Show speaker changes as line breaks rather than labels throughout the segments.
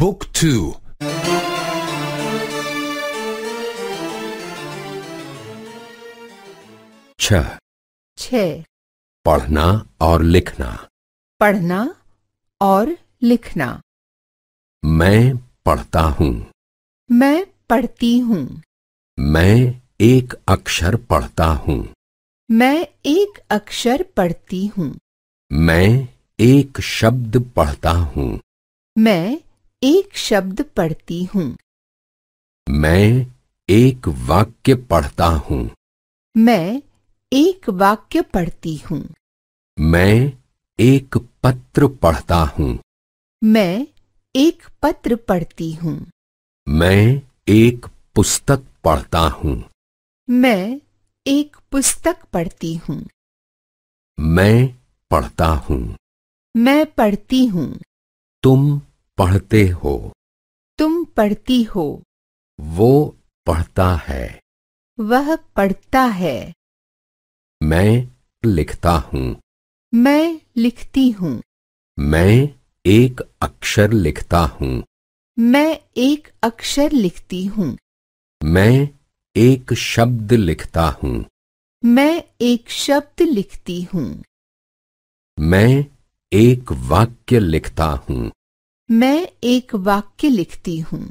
Book 2 6 6 पढ़ना और लिखना
पढ़ना और लिखना
मैं पढ़ता हूँ
मैं पढ़ती हूँ
मैं एक अक्षर पढ़ता हूँ
मैं एक अक्षर पढ़ती हूँ
मैं एक शब्द पढ़ता हूँ
मैं एक शब्द पढ़ती हूँ
मैं एक वाक्य पढ़ता हूँ
मैं एक वाक्य पढ़ती हूँ
मैं एक पत्र पढ़ता हूँ
मैं एक पत्र पढ़ती हूँ
मैं एक पुस्तक पढ़ता हूँ
मैं एक पुस्तक पढ़ती हूँ
मैं पढ़ता हूँ
मैं पढ़ती हूँ
तुम पढ़ते हो
तुम पढ़ती हो
वो पढ़ता है
वह पढ़ता है
मैं लिखता हूँ
मैं लिखती हूँ
मैं एक अक्षर लिखता हूँ
मैं एक अक्षर लिखती हूँ
मैं एक शब्द लिखता हूँ
मैं एक शब्द लिखती हूँ
मैं एक वाक्य लिखता हूँ
मैं एक वाक्य लिखती हूँ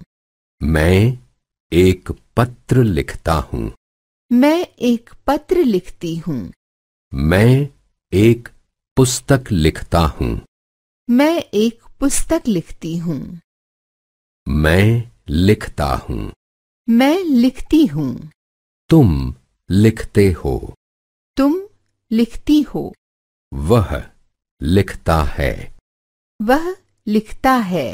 मैं एक पत्र लिखता हूँ
मैं एक पत्र लिखती हूँ
मैं एक पुस्तक लिखता हूँ
मैं एक पुस्तक लिखती हूँ
मैं लिखता हूँ
मैं लिखती हूँ
तुम लिखते हो
तुम लिखती हो
वह लिखता है
वह लिखता है